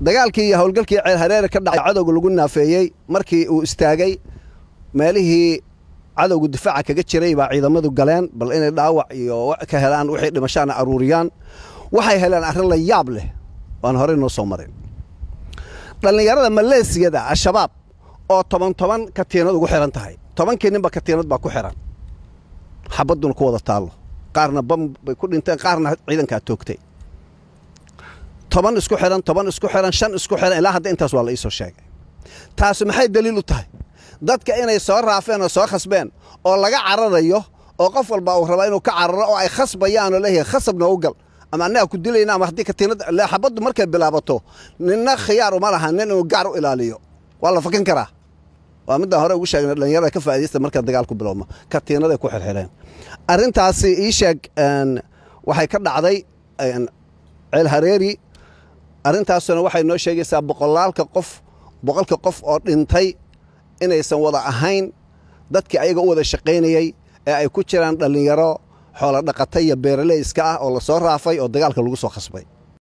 dagaalkii iyo howlgalkii ceel hareere ka dhacay cadowga lagu naafeeyey markii uu istaagay meelihii cadowgu difaaca kaga jiray baa ciidamadu galeen bal inay dhaawac iyo ka helaan wixii dhimashaana aruuriyaan waxay heleen arrin la yaab leh waan horey noo soo marin dhallinyarada maleesiyada al-shabaab oo toban toban katiinad ugu xihan tahay tobankii ninba katiinad baa ku xihan xabadduna ku wada taallo qaarna bam bay ku dhinteen qaarna ciidankaa toogtay toban isku xiran toban isku xihan shan isku xihan ilaa hadda intaas waa la iisoo sheegay taasi maxay daliil u tahay dadka inay soo raafeen oo soo khasbeen oo laga cararayo oo qof walba uu raba inuu ka cararo oo ay khasbayaan oo leeyahay khasabna u gal ama annaga ku dilayna ama haddii katiinad leexabaddu markay bilaabato ninna khiyaar uma laha nin inuu gaar u ilaaliyo waa la fakan karaa waa middaan hore ugu sheegnay dhallinyarada ka faa'idaysta markaa dagaalku bilowma katiinaday ku xirxireen arrintaasi ii sheeg waxay ka dhacday ceel hareeri arrintaasuna waxay noo sheegaysaa boqolaalka qof boqolka qof oo dhintay inaysan wada ahayn dadkii ayaga u wada shaqaynayey ee ay ku jiraan dhallinyaro xoolo dhaqata iyo beeralayska ah oo la soo raafay oo dagaalka lagu soo khasbay